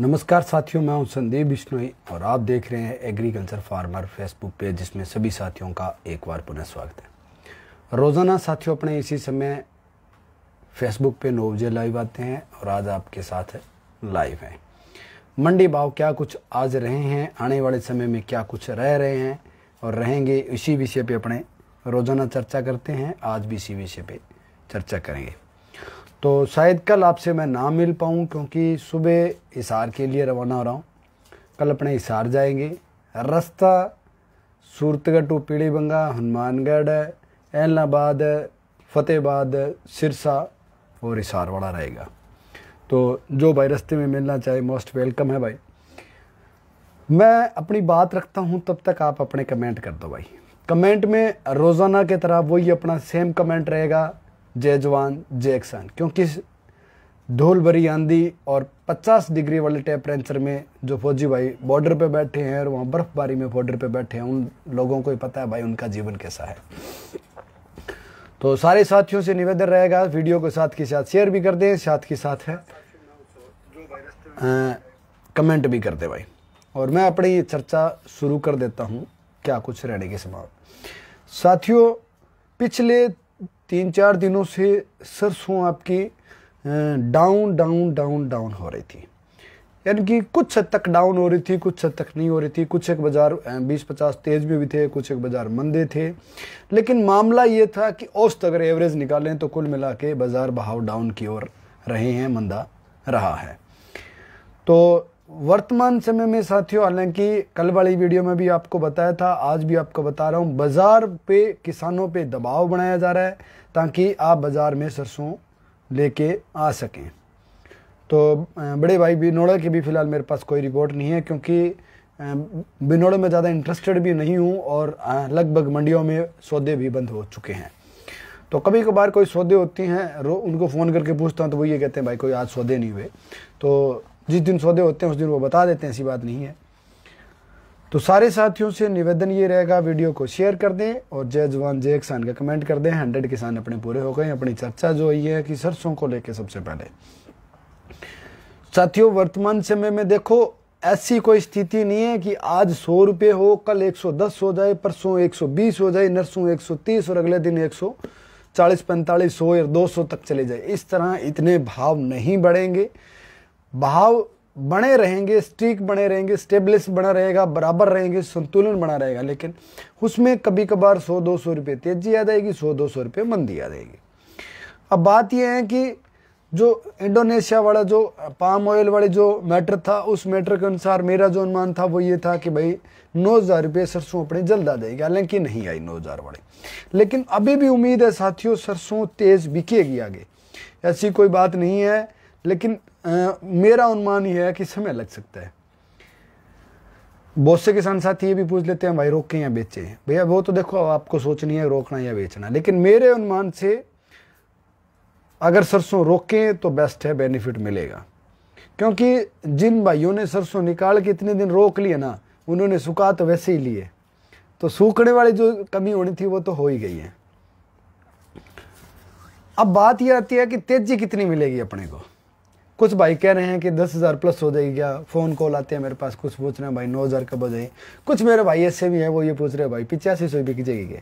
नमस्कार साथियों मैं हूं संदीप बिश्नोई और आप देख रहे हैं एग्रीकल्चर फार्मर फेसबुक पेज जिसमें सभी साथियों का एक बार पुनः स्वागत है रोज़ाना साथियों अपने इसी समय फेसबुक पे नौ बजे लाइव आते हैं और आज आपके साथ लाइव हैं मंडी भाव क्या कुछ आज रहे हैं आने वाले समय में क्या कुछ रह रहे हैं और रहेंगे इसी विषय पर अपने रोज़ाना चर्चा करते हैं आज भी इसी विषय पर चर्चा करेंगे तो शायद कल आपसे मैं ना मिल पाऊँ क्योंकि सुबह इसार के लिए रवाना हो रहा हूँ कल अपने इसार जाएंगे रास्ता सूरतगढ़ टू बंगा हनुमानगढ़ एलनाबाद फतेहबाद सिरसा और वाला रहेगा तो जो भाई रास्ते में मिलना चाहे मोस्ट वेलकम है भाई मैं अपनी बात रखता हूँ तब तक आप अपने कमेंट कर दो भाई कमेंट में रोज़ाना के तरह वही अपना सेम कमेंट रहेगा जय जवान जय किसान क्योंकि धूल भरी आंधी और 50 डिग्री वाले टेम्परेचर में जो फौजी भाई बॉर्डर पे बैठे हैं और वहाँ बर्फबारी में बॉर्डर पे बैठे हैं उन लोगों को ही पता है भाई उनका जीवन कैसा है तो सारे साथियों से निवेदन रहेगा वीडियो को साथ के साथ शेयर भी कर दें साथ के साथ है कमेंट भी कर दें भाई और मैं अपनी ये चर्चा शुरू कर देता हूँ क्या कुछ रहने के समाप्त साथियों पिछले तीन चार दिनों से सरसों आपकी डाउन डाउन डाउन डाउन हो रही थी यानी कि कुछ हद तक डाउन हो रही थी कुछ हद तक नहीं हो रही थी कुछ एक बाज़ार बीस पचास तेज में भी थे कुछ एक बाज़ार मंदे थे लेकिन मामला ये था कि औसत अगर एवरेज निकालें तो कुल मिला के बाज़ार बहाव डाउन की ओर रहे हैं मंदा रहा है तो वर्तमान समय में साथियों हालांकि कल वाली वीडियो में भी आपको बताया था आज भी आपको बता रहा हूँ बाज़ार पे किसानों पे दबाव बनाया जा रहा है ताकि आप बाज़ार में सरसों लेके आ सकें तो बड़े भाई बिनोड़ा की भी फ़िलहाल मेरे पास कोई रिपोर्ट नहीं है क्योंकि बिनोड़ा में ज़्यादा इंटरेस्टेड भी नहीं हूँ और लगभग मंडियों में सौदे भी बंद हो चुके हैं तो कभी कभार कोई सौदे होती हैं उनको फ़ोन करके पूछता हूँ तो वो ये कहते हैं भाई कोई आज सौदे नहीं हुए तो जिस दिन सौदे होते हैं उस दिन वो बता देते हैं ऐसी बात नहीं है तो सारे साथियों से निवेदन ये रहेगा वीडियो को शेयर कर दें और जय जवान जय किसान का कमेंट कर दें हंड्रेड किसान अपने पूरे हो गए अपनी चर्चा जो ये है कि सरसों को लेकर सबसे पहले साथियों वर्तमान समय में देखो ऐसी कोई स्थिति नहीं है कि आज सौ रुपये हो कल एक सौ दस हो जाए परसों एक सौ बीस हो जाए नरसों तीस और अगले दिन एक सौ चालीस पैंतालीस सौ या दो सौ तक चले जाए इस तरह इतने भाव नहीं बढ़ेंगे भाव बने रहेंगे स्ट्रीक बने रहेंगे स्टेबलिस बना रहेगा बराबर रहेंगे संतुलन बना रहेगा लेकिन उसमें कभी कभार सौ दो सौ रुपये तेजी आ जाएगी सौ दो सौ रुपये मंदी आ जाएगी अब बात यह है कि जो इंडोनेशिया वाला जो पाम ऑयल वाली जो मैटर था उस मैटर के अनुसार मेरा जो अनुमान था वो ये था कि भाई नौ हज़ार रुपये सरसों अपने जल्द आ जाएगी हालांकि नहीं आई नौ हज़ार वाले लेकिन अभी भी उम्मीद है साथियों सरसों तेज़ बिकेगी आगे ऐसी कोई बात नहीं है लेकिन आ, मेरा अनुमान यह है कि समय लग सकता है बहुत से किसान साथी ये भी पूछ लेते हैं भाई रोकें या बेचें भैया वो तो देखो आपको सोचनी है रोकना या बेचना लेकिन मेरे अनुमान से अगर सरसों रोकें तो बेस्ट है बेनिफिट मिलेगा क्योंकि जिन भाइयों ने सरसों निकाल के इतने दिन रोक लिए ना उन्होंने सुखा तो वैसे ही लिए तो सूखने वाली जो कमी होनी थी वो तो हो ही गई है अब बात यह आती है कि तेजी कितनी मिलेगी अपने को कुछ भाई कह रहे हैं कि दस हज़ार प्लस हो जाएगी क्या फ़ोन कॉल आते हैं मेरे पास कुछ पूछ रहे हैं भाई नौ हज़ार कब हो जाए कुछ मेरे भाई ऐसे भी हैं वो ये पूछ रहे हैं भाई पिचासी सौ बिक जाएगी क्या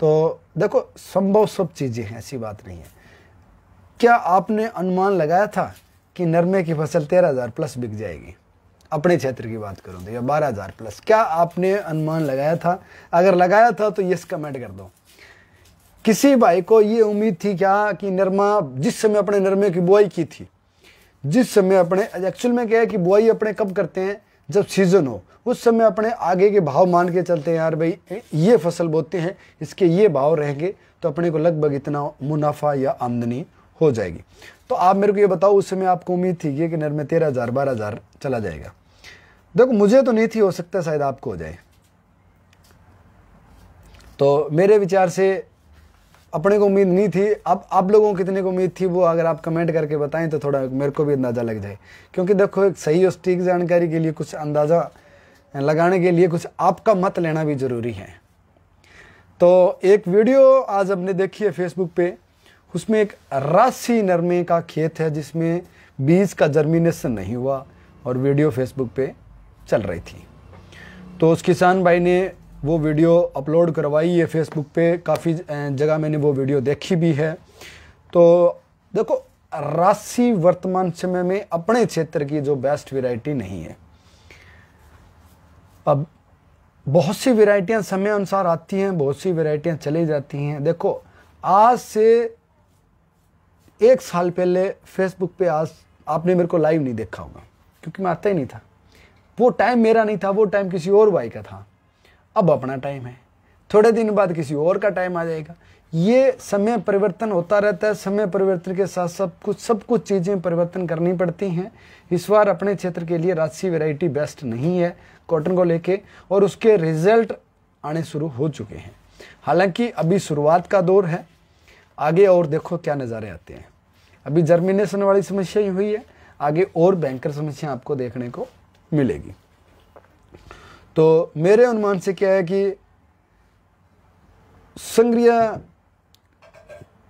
तो देखो संभव सब चीज़ें हैं ऐसी बात नहीं है क्या आपने अनुमान लगाया था कि नरमे की फसल तेरह हज़ार प्लस बिक जाएगी अपने क्षेत्र की बात करूँ तो या बारह हज़ार प्लस क्या आपने अनुमान लगाया था अगर लगाया था तो यस कमेंट कर दो किसी भाई को ये उम्मीद थी क्या कि नरमा जिस समय अपने नरमे की बुआई की थी जिस समय अपने एक्चुअल में क्या है कि बुआई अपने कब करते हैं जब सीजन हो उस समय अपने आगे के भाव मान के चलते हैं यार भाई ये फसल बोते हैं इसके ये भाव रहेंगे तो अपने को लगभग इतना मुनाफा या आमदनी हो जाएगी तो आप मेरे को ये बताओ उस समय आपको उम्मीद थी कि नर में तेरह हज़ार बारह हज़ार चला जाएगा देखो मुझे तो नहीं थी हो सकता शायद आपको हो जाए तो मेरे विचार से अपने को उम्मीद नहीं थी अब आप लोगों को कितने को उम्मीद थी वो अगर आप कमेंट करके बताएं तो थोड़ा मेरे को भी अंदाज़ा लग जाए क्योंकि देखो एक सही और स्टीक जानकारी के लिए कुछ अंदाज़ा लगाने के लिए कुछ आपका मत लेना भी ज़रूरी है तो एक वीडियो आज हमने देखी है फेसबुक पे उसमें एक राशि नरमे का खेत है जिसमें बीज का जर्मिनेशन नहीं हुआ और वीडियो फेसबुक पे चल रही थी तो उस किसान भाई ने वो वीडियो अपलोड करवाई है फेसबुक पे काफ़ी जगह मैंने वो वीडियो देखी भी है तो देखो राशि वर्तमान समय में अपने क्षेत्र की जो बेस्ट वैरायटी नहीं है अब बहुत सी वैरायटियाँ समय अनुसार आती हैं बहुत सी वैरायटियाँ चली जाती हैं देखो आज से एक साल पहले फेसबुक पे आज आपने मेरे को लाइव नहीं देखा होगा क्योंकि मैं आता ही नहीं था वो टाइम मेरा नहीं था वो टाइम किसी और भाई का था अब अपना टाइम है थोड़े दिन बाद किसी और का टाइम आ जाएगा ये समय परिवर्तन होता रहता है समय परिवर्तन के साथ सब कुछ सब कुछ चीज़ें परिवर्तन करनी पड़ती हैं इस बार अपने क्षेत्र के लिए राशि वैरायटी बेस्ट नहीं है कॉटन को लेके और उसके रिजल्ट आने शुरू हो चुके हैं हालांकि अभी शुरुआत का दौर है आगे और देखो क्या नज़ारे आते हैं अभी जर्मिनेशन वाली समस्या ही हुई है आगे और बैंकर समस्या आपको देखने को मिलेगी तो मेरे अनुमान से क्या है कि संग्रिया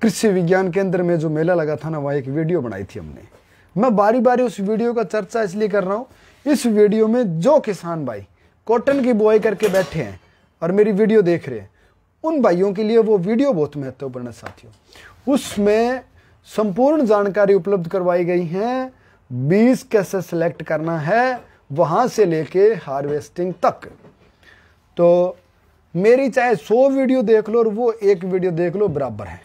कृषि विज्ञान केंद्र में जो मेला लगा था ना वहाँ एक वीडियो बनाई थी हमने मैं बारी बारी उस वीडियो का चर्चा इसलिए कर रहा हूँ इस वीडियो में जो किसान भाई कॉटन की बुआई करके बैठे हैं और मेरी वीडियो देख रहे हैं उन भाइयों के लिए वो वीडियो बहुत महत्वपूर्ण है साथियों उसमें संपूर्ण जानकारी उपलब्ध करवाई गई है बीज कैसे सेलेक्ट करना है वहाँ से लेके हार्वेस्टिंग तक तो मेरी चाहे सौ वीडियो देख लो और वो एक वीडियो देख लो बराबर है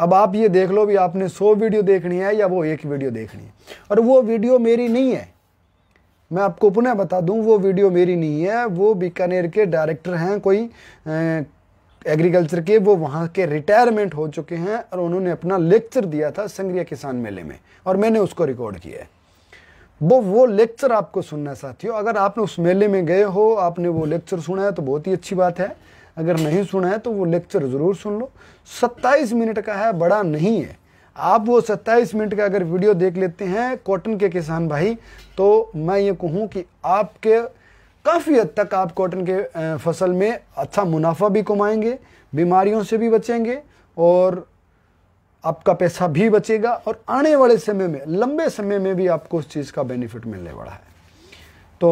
अब आप ये देख लो भी आपने सौ वीडियो देखनी है या वो एक वीडियो देखनी है और वो वीडियो मेरी नहीं है मैं आपको पुनः बता दूं वो वीडियो मेरी नहीं है वो बीकानेर के डायरेक्टर हैं कोई एग्रीकल्चर के वो वहाँ के रिटायरमेंट हो चुके हैं और उन्होंने अपना लेक्चर दिया था संग्रिया किसान मेले में और मैंने उसको रिकॉर्ड किया है वो वो लेक्चर आपको सुनना है साथियों अगर आपने उस मेले में गए हो आपने वो लेक्चर सुना है तो बहुत ही अच्छी बात है अगर नहीं सुना है तो वो लेक्चर ज़रूर सुन लो 27 मिनट का है बड़ा नहीं है आप वो 27 मिनट का अगर वीडियो देख लेते हैं कॉटन के किसान भाई तो मैं ये कहूँ कि आपके काफ़ी हद तक आप कॉटन के फसल में अच्छा मुनाफा भी कमाएंगे बीमारियों से भी बचेंगे और आपका पैसा भी बचेगा और आने वाले समय में लंबे समय में भी आपको उस चीज़ का बेनिफिट मिलने वाला है तो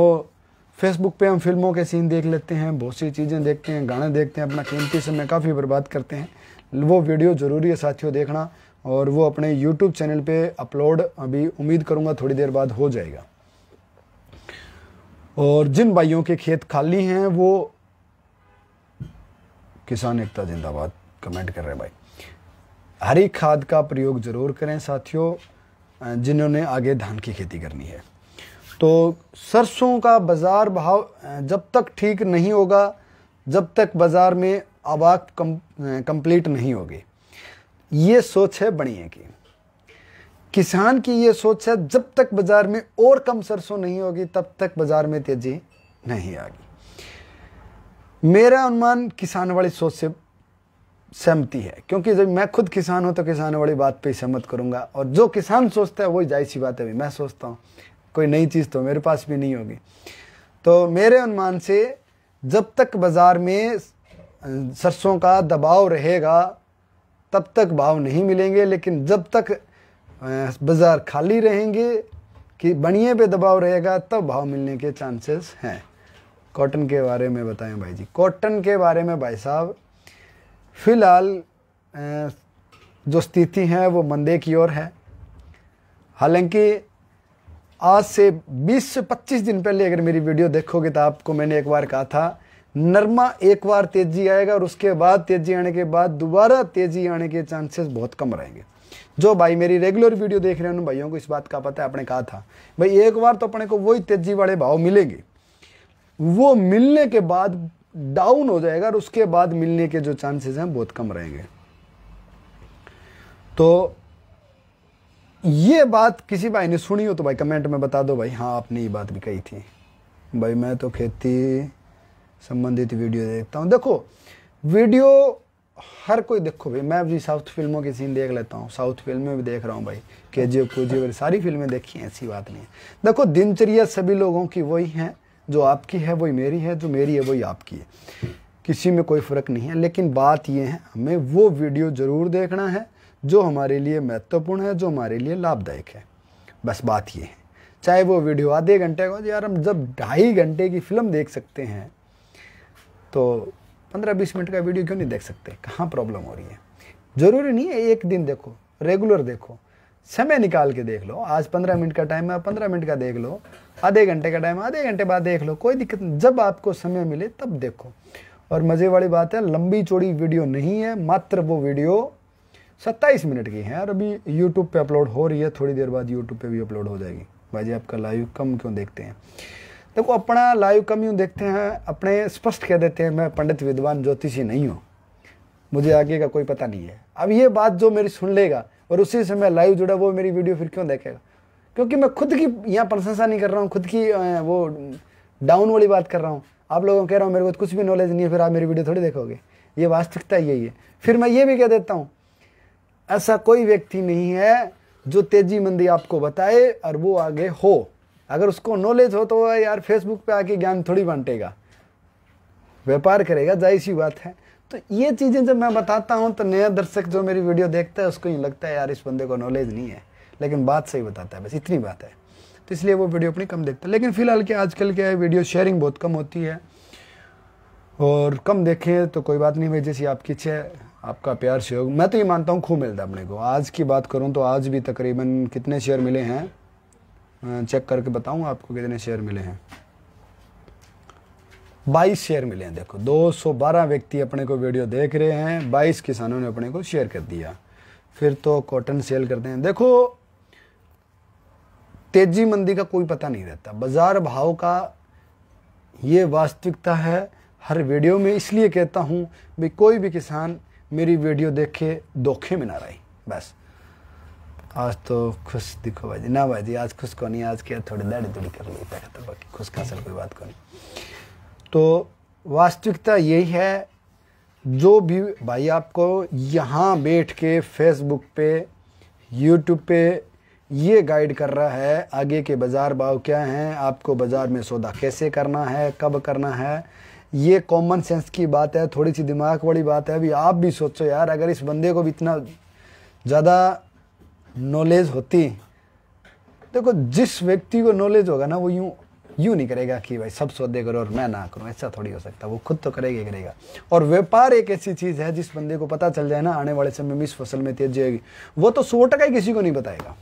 फेसबुक पे हम फिल्मों के सीन देख लेते हैं बहुत सी चीज़ें देखते हैं गाने देखते हैं अपना कीमती समय काफ़ी बर्बाद करते हैं वो वीडियो ज़रूरी है साथियों देखना और वो अपने यूट्यूब चैनल पर अपलोड अभी उम्मीद करूँगा थोड़ी देर बाद हो जाएगा और जिन भाइयों के खेत खाली हैं वो किसान एकता जिंदाबाद कमेंट कर रहे हैं भाई हरी खाद का प्रयोग ज़रूर करें साथियों जिन्होंने आगे धान की खेती करनी है तो सरसों का बाज़ार भाव जब तक ठीक नहीं होगा जब तक बाज़ार में आवाक कम कंप्लीट नहीं होगी ये सोच है बढ़िया की किसान की ये सोच है जब तक बाज़ार में और कम सरसों नहीं होगी तब तक बाज़ार में तेज़ी नहीं आएगी मेरा अनुमान किसान वाली सोच से सहमति है क्योंकि जब मैं खुद किसान हूँ तो किसान वाली बात पे सहमत करूँगा और जो किसान सोचता है वही जाहिर सी बात है भी मैं सोचता हूँ कोई नई चीज़ तो मेरे पास भी नहीं होगी तो मेरे अनुमान से जब तक बाज़ार में सरसों का दबाव रहेगा तब तक भाव नहीं मिलेंगे लेकिन जब तक बाज़ार खाली रहेंगे कि बनिए पे दबाव रहेगा तब तो भाव मिलने के चांसेस हैं कॉटन के बारे में बताएं भाई जी कॉटन के बारे में भाई साहब फिलहाल जो स्थिति है वो मंदे की ओर है हालांकि आज से 20 से 25 दिन पहले अगर मेरी वीडियो देखोगे तो आपको मैंने एक बार कहा था नरमा एक बार तेजी आएगा और उसके बाद तेजी आने के बाद दोबारा तेजी आने के चांसेस बहुत कम रहेंगे जो भाई मेरी रेगुलर वीडियो देख रहे हैं उन भाइयों को इस बात का पता है आपने कहा था भाई एक बार तो अपने को वही तेजी वाले भाव मिलेंगे वो मिलने के बाद डाउन हो जाएगा और उसके बाद मिलने के जो चांसेस हैं बहुत कम रहेंगे तो ये बात किसी भाई ने सुनी हो तो भाई कमेंट में बता दो भाई हाँ आपने ये बात भी कही थी भाई मैं तो खेती संबंधित वीडियो देखता हूँ देखो वीडियो हर कोई देखो भाई मैं भी साउथ फिल्मों के सीन देख लेता हूँ साउथ फिल्में भी देख रहा हूँ भाई के जी एफ को सारी फिल्में देखी हैं ऐसी बात नहीं है देखो दिनचर्या सभी लोगों की वही है जो आपकी है वही मेरी है जो मेरी है वही आपकी है किसी में कोई फ़र्क नहीं है लेकिन बात यह है हमें वो वीडियो ज़रूर देखना है जो हमारे लिए महत्वपूर्ण है जो हमारे लिए लाभदायक है बस बात ये है चाहे वो वीडियो आधे घंटे का यार हम जब ढाई घंटे की फ़िल्म देख सकते हैं तो पंद्रह बीस मिनट का वीडियो क्यों नहीं देख सकते कहाँ प्रॉब्लम हो रही है ज़रूरी नहीं है एक दिन देखो रेगुलर देखो समय निकाल के देख लो आज पंद्रह मिनट का टाइम है पंद्रह मिनट का देख लो आधे घंटे का टाइम है आधे घंटे बाद देख लो कोई दिक्कत नहीं जब आपको समय मिले तब देखो और मज़े वाली बात है लंबी चौड़ी वीडियो नहीं है मात्र वो वीडियो सत्ताईस मिनट की है और अभी यूट्यूब पर अपलोड हो रही है थोड़ी देर बाद यूट्यूब पर भी अपलोड हो जाएगी भाई जी आपका लाइव कम क्यों देखते हैं देखो अपना लाइव कम यूँ देखते हैं अपने स्पष्ट कह देते हैं मैं पंडित विद्वान ज्योतिषी नहीं हूँ मुझे आगे का कोई पता नहीं है अब ये बात जो मेरी सुन लेगा और उसी समय लाइव जुड़ा वो मेरी वीडियो फिर क्यों देखेगा क्योंकि मैं खुद की यहाँ प्रशंसा नहीं कर रहा हूँ खुद की वो डाउन वाली बात कर रहा हूँ आप लोगों को कह रहा हूँ मेरे को कुछ भी नॉलेज नहीं है फिर आप मेरी वीडियो थोड़ी देखोगे ये वास्तविकता यही है फिर मैं ये भी कह देता हूँ ऐसा कोई व्यक्ति नहीं है जो तेजी मंदी आपको बताए और वो आगे हो अगर उसको नॉलेज हो तो वह यार फेसबुक पे आके ज्ञान थोड़ी बांटेगा व्यापार करेगा जाहिर सी बात है तो ये चीज़ें जब मैं बताता हूँ तो नया दर्शक जो मेरी वीडियो देखता है उसको ये लगता है यार इस बंदे को नॉलेज नहीं है लेकिन बात सही बताता है बस इतनी बात है तो इसलिए वो वीडियो अपनी कम देखता है लेकिन फिलहाल क्या आजकल क्या है वीडियो शेयरिंग बहुत कम होती है और कम देखें तो कोई बात नहीं भाई जैसी आपकी इच्छा है आपका प्यार सहयोग मैं तो ये मानता हूँ खूब मिलता अपने को आज की बात करूँ तो आज भी तकरीबन कितने शेयर मिले हैं चेक करके बताऊँ आपको कितने शेयर मिले हैं बाईस शेयर मिले हैं देखो 212 व्यक्ति अपने को वीडियो देख रहे हैं बाईस किसानों ने अपने को शेयर कर दिया फिर तो कॉटन सेल करते हैं देखो तेजी मंदी का कोई पता नहीं रहता बाज़ार भाव का ये वास्तविकता है हर वीडियो में इसलिए कहता हूँ भी कोई भी किसान मेरी वीडियो देखे धोखे में ना रही बस आज तो खुश दिखो भाई जी ना भाई जी आज खुश को नहीं आज क्या थोड़ी दाड़ी दुड़ी कर ली तो बाकी खुश का असल कोई बात को नहीं तो वास्तविकता यही है जो भी भाई आपको यहाँ बैठ के फेसबुक पे यूट्यूब पे ये गाइड कर रहा है आगे के बाज़ार भाव क्या हैं आपको बाज़ार में सौदा कैसे करना है कब करना है ये कॉमन सेंस की बात है थोड़ी सी दिमाग वाली बात है अभी आप भी सोचो यार अगर इस बंदे को भी इतना ज़्यादा नॉलेज होती देखो जिस व्यक्ति को नॉलेज होगा ना वो यूँ यूँ नहीं करेगा कि भाई सब सौदे करो और मैं ना करूँ ऐसा थोड़ी हो सकता वो खुद तो करेगा ही करेगा और व्यापार एक ऐसी चीज़ है जिस बंदे को पता चल जाए ना आने वाले समय में इस फसल में तेजी आएगी वो तो सौ टका ही किसी को नहीं बताएगा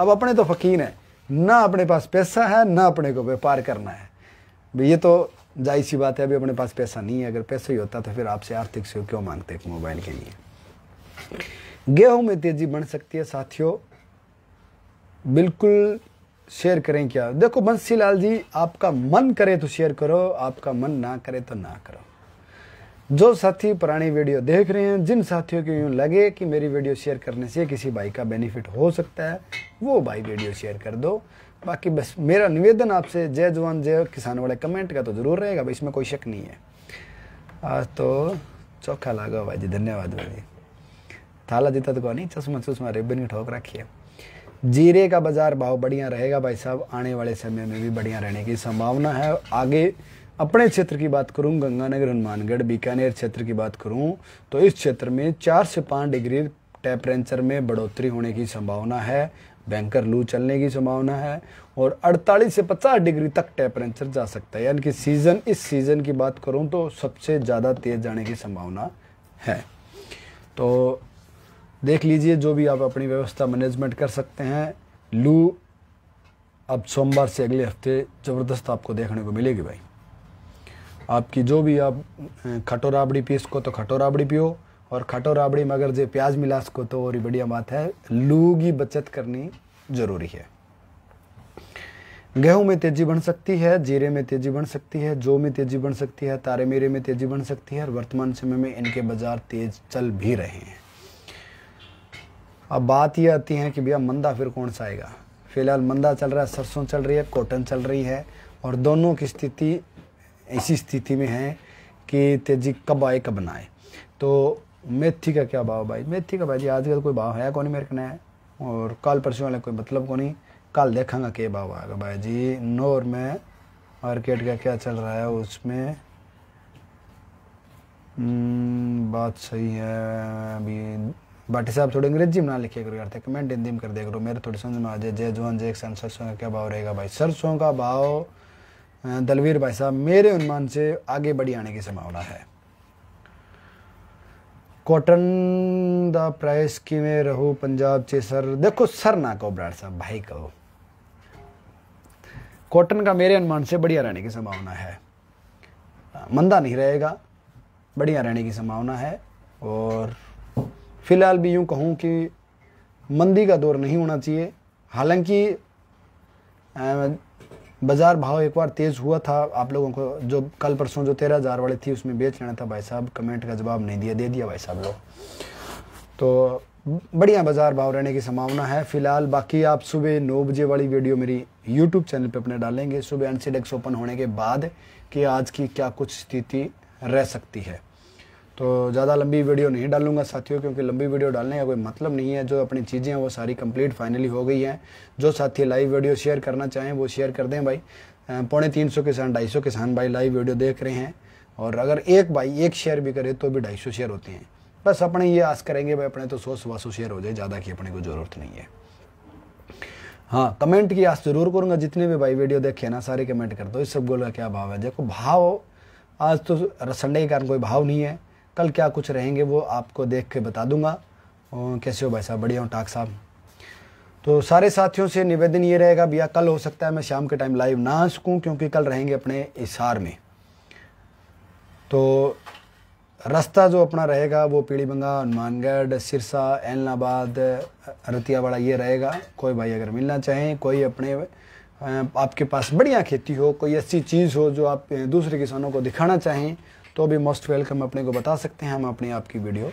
अब अपने तो फ़कीन है ना अपने पास पैसा है ना अपने को व्यापार करना है ये तो जाहिर सी बात है अभी अपने पास पैसा नहीं है अगर पैसा ही होता तो फिर आपसे आर्थिक सहयोग क्यों मांगते एक मोबाइल के लिए गेहूं में तेज़ी बढ़ सकती है साथियों बिल्कुल शेयर करें क्या देखो बंसी लाल जी आपका मन करे तो शेयर करो आपका मन ना करे तो ना करो जो साथी पुरानी वीडियो देख रहे हैं जिन साथियों को यूँ लगे कि मेरी वीडियो शेयर करने से किसी भाई का बेनिफिट हो सकता है वो भाई वीडियो शेयर कर दो बाकी बस मेरा निवेदन आपसे जय जवान जय किसान वाले कमेंट का तो ज़रूर रहेगा भाई इसमें कोई शक नहीं है आज तो चौखा लागो भाई जी धन्यवाद भाई थाला जीता तो कौन नहीं चश्मा चश्मा रिबन की ठोक रखी है जीरे का बाज़ार भाव बढ़िया रहेगा भाई साहब आने वाले समय में भी बढ़िया रहने की संभावना है आगे अपने क्षेत्र की बात करूं गंगानगर हनुमानगढ़ बीकानेर क्षेत्र की बात करूं तो इस क्षेत्र में चार से पाँच डिग्री टेम्परेचर में बढ़ोतरी होने की संभावना है बैंकर लू चलने की संभावना है और 48 से 50 डिग्री तक टेम्परेचर जा सकता है यानी कि सीज़न इस सीज़न की बात करूं तो सबसे ज़्यादा तेज़ जाने की संभावना है तो देख लीजिए जो भी आप अपनी व्यवस्था मैनेजमेंट कर सकते हैं लू अब सोमवार से अगले हफ्ते ज़बरदस्त आपको देखने को मिलेगी भाई आपकी जो भी आप खटो राबड़ी पी इसको तो खटो राबड़ी पियो और खटो राबड़ी में अगर जो प्याज मिला उसको तो और बढ़िया बात है लू की बचत करनी ज़रूरी है गेहूं में तेजी बन सकती है जीरे में तेजी बन सकती है जो में तेजी बन सकती है तारे मेरे में तेजी बन सकती है और वर्तमान समय में इनके बाजार तेज चल भी रहे हैं अब बात ये आती है कि भैया मंदा फिर कौन सा आएगा फिलहाल मंदा चल रहा है सरसों चल रही है कॉटन चल रही है और दोनों की स्थिति ऐसी स्थिति में है कि तेजी कब आए कब ना आए तो मेथी का क्या भाव भाई मेथी का भाई जी आजकल कोई भाव है कौन मेरे कहना है और कल परसों वाला कोई मतलब कौन नहीं कल देखा क्या भाव आएगा भाई जी नोर में मार्केट का क्या चल रहा है उसमें हम्म, बात सही है अभी बाटी साहब थोड़ी अंग्रेजी में ना लिखे करो यार कमेंट हिंदी में कर दिया करो मेरे थोड़ी समझ में आ जाए जय जवान जय किसान सरसों का क्या भाव रहेगा भाई सरसों का भाव दलवीर भाई साहब मेरे अनुमान से आगे बढ़ी आने की संभावना है कॉटन द प्राइस की में रहो पंजाब चे सर देखो सर ना कहो ब्राड साहब भाई कहो कॉटन का मेरे अनुमान से बढ़िया रहने की संभावना है मंदा नहीं रहेगा बढ़िया रहने की संभावना है और फ़िलहाल भी यूँ कहूँ कि मंदी का दौर नहीं होना चाहिए हालांकि बाज़ार भाव एक बार तेज़ हुआ था आप लोगों को जो कल परसों जो तेरह हज़ार वाली थी उसमें बेच लेना था भाई साहब कमेंट का जवाब नहीं दिया दे दिया भाई साहब लोग तो बढ़िया बाज़ार भाव रहने की संभावना है फ़िलहाल बाकी आप सुबह नौ बजे वाली वीडियो मेरी यूट्यूब चैनल पे अपने डालेंगे सुबह एनसीडेक्स ओपन होने के बाद कि आज की क्या कुछ स्थिति रह सकती है तो ज़्यादा लंबी वीडियो नहीं डालूंगा साथियों क्योंकि लंबी वीडियो डालने का कोई मतलब नहीं है जो अपनी चीज़ें हैं वो सारी कंप्लीट फाइनली हो गई हैं जो साथी लाइव वीडियो शेयर करना चाहें वो शेयर कर दें भाई पौने तीन सौ किसान ढाई सौ किसान भाई लाइव वीडियो देख रहे हैं और अगर एक भाई एक शेयर भी करे तो भी ढाई सौ शेयर होते हैं बस अपने ये आस करेंगे भाई अपने तो सौ सवा सौ शेयर हो जाए ज़्यादा की अपने को ज़रूरत नहीं है हाँ कमेंट की आस जरूर करूँगा जितने भी भाई वीडियो देखे ना सारे कमेंट कर दो इस सब गोल का क्या भाव है देखो भाव आज तो संडे के कारण कोई भाव नहीं है कल क्या कुछ रहेंगे वो आपको देख के बता दूंगा कैसे हो भाई साहब बढ़िया हूँ टाक साहब तो सारे साथियों से निवेदन ये रहेगा भैया कल हो सकता है मैं शाम के टाइम लाइव ना आ सकूँ क्योंकि कल रहेंगे अपने इसार में तो रास्ता जो अपना रहेगा वो बंगा हनुमानगढ़ सिरसा एलनाबाद रतियावाड़ा ये रहेगा कोई भाई अगर मिलना चाहें कोई अपने आपके पास बढ़िया खेती हो कोई ऐसी चीज़ हो जो आप दूसरे किसानों को दिखाना चाहें तो अभी मोस्ट वेलकम अपने को बता सकते हैं हम अपने आप की वीडियो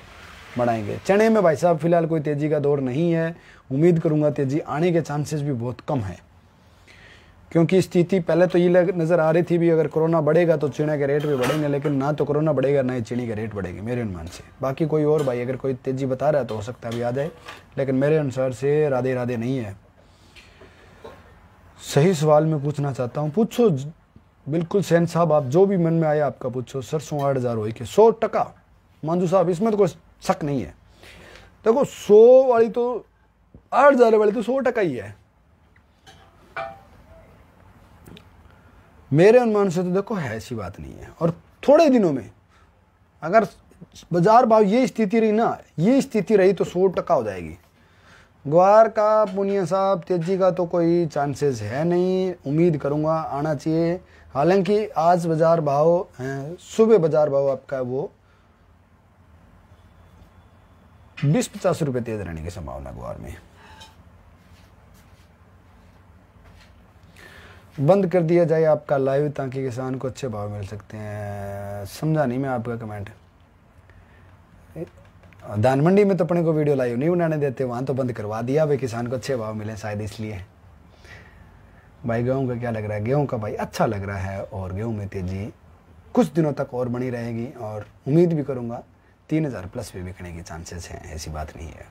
बनाएंगे चने में भाई साहब फिलहाल कोई तेज़ी का दौर नहीं है उम्मीद करूंगा तेज़ी आने के चांसेस भी बहुत कम है क्योंकि स्थिति पहले तो ये लग नज़र आ रही थी भी अगर कोरोना बढ़ेगा तो चिड़िया के रेट भी बढ़ेंगे लेकिन ना तो कोरोना बढ़ेगा ना ही चीनी के रेट बढ़ेंगे मेरे अनुमान से बाकी कोई और भाई अगर कोई तेज़ी बता रहा है तो हो सकता है भी आ जाए लेकिन मेरे अनुसार से राधे राधे नहीं है सही सवाल मैं पूछना चाहता हूँ पूछो बिल्कुल सैन साहब आप जो भी मन में आए आपका पूछो सर सौ आठ हज़ार हो के सौ टका मानजू साहब इसमें तो कोई शक नहीं है देखो सौ वाली तो आठ हज़ार वाली तो सौ टका ही है मेरे अनुमान से तो देखो है ऐसी बात नहीं है और थोड़े दिनों में अगर बाजार भाव ये स्थिति रही ना ये स्थिति रही तो सौ टका हो जाएगी ग्वार का पुनिया साहब तेजी का तो कोई चांसेस है नहीं उम्मीद करूँगा आना चाहिए हालांकि आज बाजार भाव सुबह बाजार भाव आपका वो बीस पचास रुपए तेज रहने की संभावना गुआर में बंद कर दिया जाए आपका लाइव ताकि किसान को अच्छे भाव मिल सकते हैं समझा नहीं मैं आपका कमेंट दान मंडी में तो अपने को वीडियो लाइव नहीं बनाने देते वहां तो बंद करवा दिया भाई किसान को अच्छे भाव मिले शायद इसलिए भाई गेहूँ का क्या लग रहा है गेहूँ का भाई अच्छा लग रहा है और गेहूँ में तेज़ी कुछ दिनों तक और बनी रहेगी और उम्मीद भी करूँगा तीन हज़ार प्लस भी बिकने के चांसेस हैं ऐसी बात नहीं है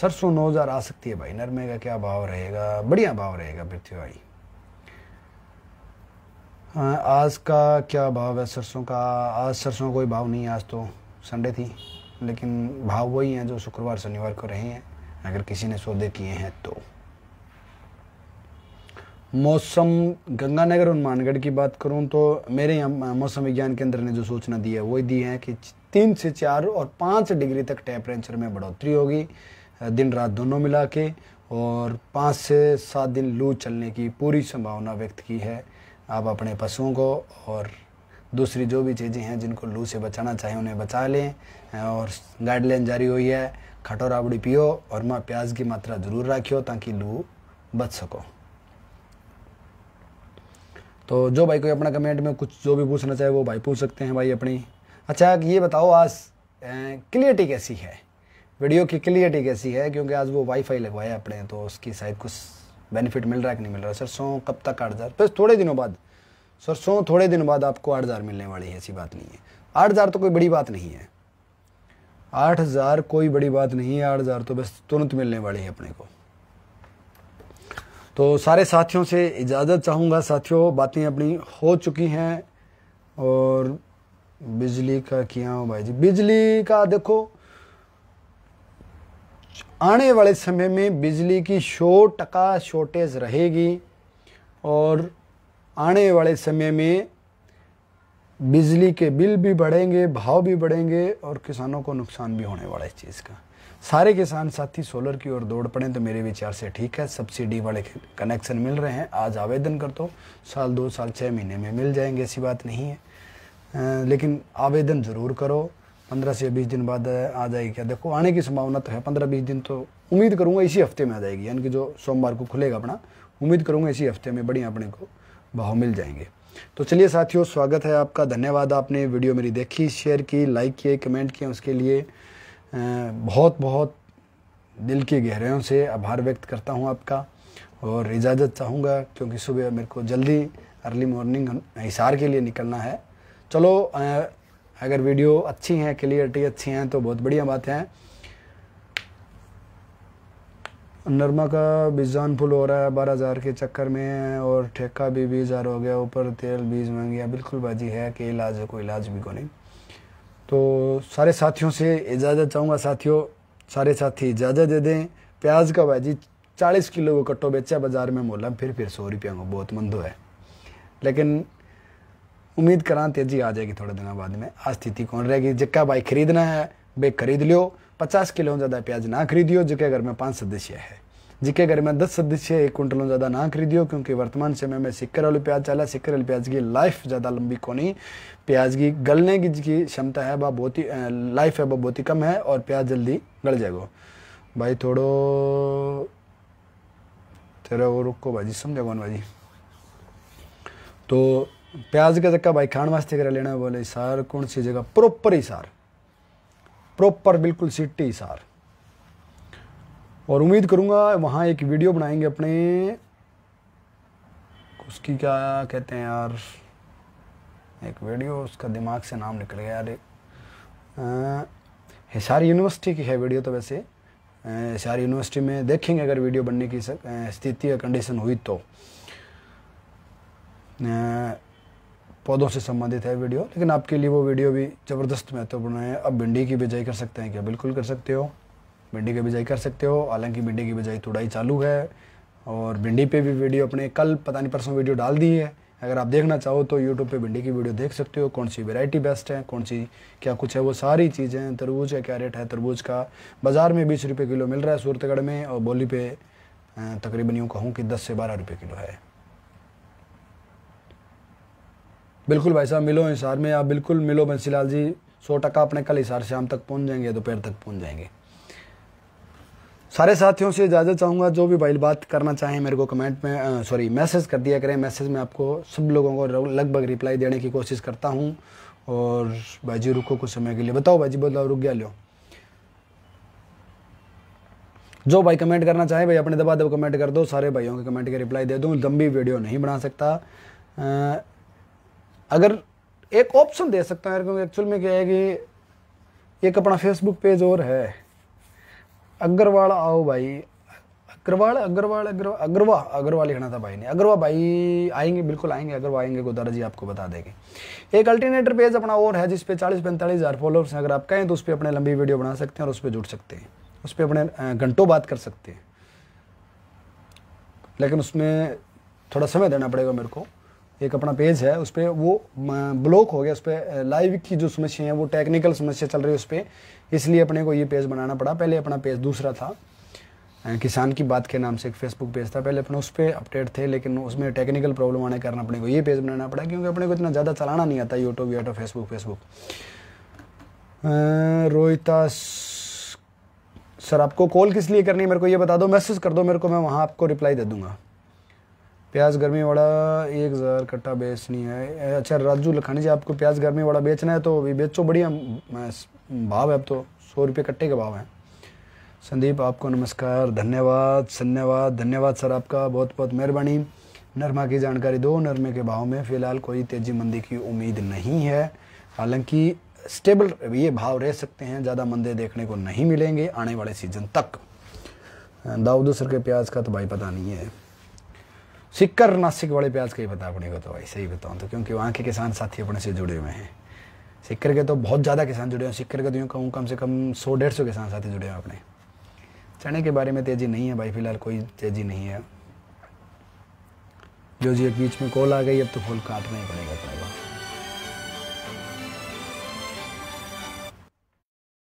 सरसों नौ हज़ार आ सकती है भाई नरमे का क्या भाव रहेगा बढ़िया भाव रहेगा पृथ्वी भाई हाँ, आज का क्या भाव है सरसों का आज सरसों का कोई भाव नहीं है आज तो संडे थी लेकिन भाव वही हैं जो शुक्रवार शनिवार को रहे हैं अगर किसी ने सौदे किए हैं तो मौसम गंगानगर और मानगढ़ की बात करूं तो मेरे यहाँ मौसम विज्ञान केंद्र ने जो सूचना दी है वो दी है कि तीन से चार और पाँच डिग्री तक टेम्परेचर में बढ़ोतरी होगी दिन रात दोनों मिला के और पाँच से सात दिन लू चलने की पूरी संभावना व्यक्त की है आप अपने पशुओं को और दूसरी जो भी चीज़ें हैं जिनको लू से बचाना चाहें उन्हें बचा लें और गाइडलाइन जारी हुई है खटोराबड़ी पियो और माँ प्याज की मात्रा ज़रूर रखियो ताकि लू बच सको तो जो भाई कोई अपना कमेंट में कुछ जो भी पूछना चाहे वो भाई पूछ सकते हैं भाई अपनी अच्छा ये बताओ आज क्लियरिटी कैसी है वीडियो की क्लियरिटी कैसी है क्योंकि आज वो वाईफाई लगवाया अपने तो उसकी शायद कुछ बेनिफिट मिल रहा है कि नहीं मिल रहा सरसों कब तक आठ हज़ार बस थोड़े दिनों बाद सरसों थोड़े दिनों बाद आपको आठ हज़ार मिलने वाली है ऐसी बात नहीं है आठ हज़ार तो कोई बड़ी बात नहीं है आठ हज़ार कोई बड़ी बात नहीं है आठ हज़ार तो बस तुरंत मिलने वाली है अपने को तो सारे साथियों से इजाज़त चाहूँगा साथियों बातें अपनी हो चुकी हैं और बिजली का किया हूँ भाई जी बिजली का देखो आने वाले समय में बिजली की शो टका शॉर्टेज रहेगी और आने वाले समय में बिजली के बिल भी बढ़ेंगे भाव भी बढ़ेंगे और किसानों को नुकसान भी होने वाला है इस चीज़ का सारे किसान साथी सोलर की ओर दौड़ पड़े तो मेरे विचार से ठीक है सब्सिडी वाले कनेक्शन मिल रहे हैं आज आवेदन कर दो साल दो साल छः महीने में मिल जाएंगे ऐसी बात नहीं है लेकिन आवेदन ज़रूर करो पंद्रह से बीस दिन बाद आ जाएगी क्या देखो आने की संभावना तो है पंद्रह बीस दिन तो उम्मीद करूँगा इसी हफ्ते में आ जाएगी यानी कि जो सोमवार को खुलेगा अपना उम्मीद करूँगा इसी हफ्ते में बढ़िया अपने को भाव मिल जाएंगे तो चलिए साथियों स्वागत है आपका धन्यवाद आपने वीडियो मेरी देखी शेयर की लाइक किए कमेंट किए उसके लिए बहुत बहुत दिल के गहराइयों से आभार व्यक्त करता हूँ आपका और इजाज़त चाहूँगा क्योंकि सुबह मेरे को जल्दी अर्ली मॉर्निंग हिसार के लिए निकलना है चलो अगर वीडियो अच्छी हैं क्लियरिटी अच्छी हैं तो बहुत बढ़िया बात है नरमा का बीजान फुल हो रहा है बारह हज़ार के चक्कर में और ठेका भी बीस हज़ार हो गया ऊपर तेल बीज महंगी बिल्कुल बाजी है कि इलाज है कोई इलाज भी को नहीं तो सारे साथियों से इजाज़त चाहूँगा साथियों सारे साथी इजाज़त दे दें प्याज का भाजी चालीस किलो को कट्टो बेचा बाज़ार में मोला फिर फिर सौ रुपया को बहुत मंदो है लेकिन उम्मीद करा तेज़ी आ जाएगी थोड़े दिनों बाद में आज स्थिति कौन रहेगी जिक्का भाई खरीदना है बे खरीद लियो पचास किलो ज़्यादा प्याज ना खरीदियो जिक्के घर में पाँच सदस्य है जिके घर में दस सदस्य एक कुंटलों ज़्यादा ना खरीदियो क्योंकि वर्तमान समय में सिक्कर वाले प्याज चला सिक्कर वाले प्याज की लाइफ ज़्यादा लंबी कोनी प्याज की गलने की जिसकी क्षमता है वह बहुत ही लाइफ है वह बहुत ही कम है और प्याज जल्दी गल जाएगा भाई थोड़ो तेरा वो रुको भाजी समझा कौन भाजी तो प्याज का धक्का भाई खाने वास्ते कर लेना बोले सार कौन सी जगह प्रॉपर ही सार प्रॉपर बिल्कुल सिटी सार और उम्मीद करूँगा वहाँ एक वीडियो बनाएंगे अपने उसकी क्या कहते हैं यार एक वीडियो उसका दिमाग से नाम निकल गया यार हिसार यूनिवर्सिटी की है वीडियो तो वैसे हिसार यूनिवर्सिटी में देखेंगे अगर वीडियो बनने की स्थिति या कंडीशन हुई तो पौधों से संबंधित है वीडियो लेकिन आपके लिए वो वीडियो भी ज़बरदस्त महत्वपूर्ण है अब भिंडी की बिजाई कर सकते हैं क्या बिल्कुल कर सकते हो भिंडी की बिजाई कर सकते हो हालांकि भिंडी की बिजाई थोड़ा ही चालू है और भिंडी पे भी वीडियो अपने कल पता नहीं परसों वीडियो डाल दी है अगर आप देखना चाहो तो यूट्यूब पे भिंडी की वीडियो देख सकते हो कौन सी वेरायटी बेस्ट है कौन सी क्या कुछ है वो सारी चीज़ें तरबूज का क्या रेट है तरबूज का बाज़ार में बीस रुपये किलो मिल रहा है सूरतगढ़ में और बोली पे तकरीबन यूँ कहूँ कि दस से बारह रुपये किलो है बिल्कुल भाई साहब मिलो हिसार में आप बिल्कुल मिलो बंसीलाल जी सौ टका अपने कल हिसार शाम तक पहुँच जाएंगे दोपहर तक पहुँच जाएंगे सारे साथियों से इजाज़त चाहूँगा जो भी भाई बात करना चाहें मेरे को कमेंट में सॉरी मैसेज कर दिया करें मैसेज में आपको सब लोगों को लगभग रिप्लाई देने की कोशिश करता हूँ और जी रुको कुछ समय के लिए बताओ भाई बताओ रुक गया लो जो भाई कमेंट करना चाहे भाई अपने दबा दबा कमेंट कर दो सारे भाइयों के कमेंट के रिप्लाई दे दूँ लंबी वीडियो नहीं बना सकता आ, अगर एक ऑप्शन दे सकता हूँ क्योंकि एक्चुअल में क्या है कि एक अपना फेसबुक पेज और है अग्रवाल आओ भाई अग्रवाल अग्रवाल अग्रवा अग्रवा अग्रवाल लिखना था भाई ने अग्रवा भाई आएंगे बिल्कुल आएंगे अग्रवा आएंगे गोदारा जी आपको बता देंगे एक अल्टरनेटर पेज अपना और है जिसपे चालीस पैंतालीस हज़ार फॉलोअर्स हैं अगर आप कहें तो उस पर अपने लंबी वीडियो बना सकते हैं और उस पर जुड़ सकते हैं उस पर अपने घंटों बात कर सकते हैं लेकिन उसमें थोड़ा समय देना पड़ेगा मेरे को एक अपना पेज है उस पर वो ब्लॉक हो गया उस पर लाइव की जो समस्या है वो टेक्निकल समस्या चल रही है उस पर इसलिए अपने को ये पेज बनाना पड़ा पहले अपना पेज दूसरा था किसान की बात के नाम से एक फेसबुक पेज था पहले अपने उस पर अपडेट थे लेकिन उसमें टेक्निकल प्रॉब्लम आने के कारण अपने को ये पेज बनाना पड़ा क्योंकि अपने को इतना ज़्यादा चलाना नहीं आता YouTube YouTube Facebook Facebook Rohita sir आपको कॉल किस लिए करनी है मेरे को ये बता दो मैसेज कर दो मेरे को मैं वहाँ आपको रिप्लाई दे दूंगा प्याज गर्मी वाला एक हज़ार कट्टा बेचनी है अच्छा राजू लखानी जी आपको प्याज गर्मी वाला बेचना है तो अभी बेचो बढ़िया भाव है अब तो सौ रुपये कट्टे के भाव हैं संदीप आपको नमस्कार धन्यवाद धन्यवाद धन्यवाद सर आपका बहुत बहुत मेहरबानी नरमा की जानकारी दो नरमे के भाव में फ़िलहाल कोई तेज़ी मंदी की उम्मीद नहीं है हालांकि स्टेबल ये भाव रह सकते हैं ज़्यादा मंदे देखने को नहीं मिलेंगे आने वाले सीज़न तक दाऊद सर के प्याज का तो भाई पता नहीं है सिक्कर नासिक वाले प्याज का ही पता अपने को तो भाई सही बताऊँ तो क्योंकि वहाँ के किसान साथी अपने से जुड़े हुए हैं सिक्कर के तो बहुत ज़्यादा किसान जुड़े हैं सिक्कर के तो यूँ कहूँ कम से कम सौ डेढ़ सौ किसान साथी जुड़े हैं अपने चने के बारे में तेज़ी नहीं है भाई फिलहाल कोई तेज़ी नहीं है जो जी एक बीच में कॉल आ गई अब तो फूल काटना ही पड़ेगा अपने को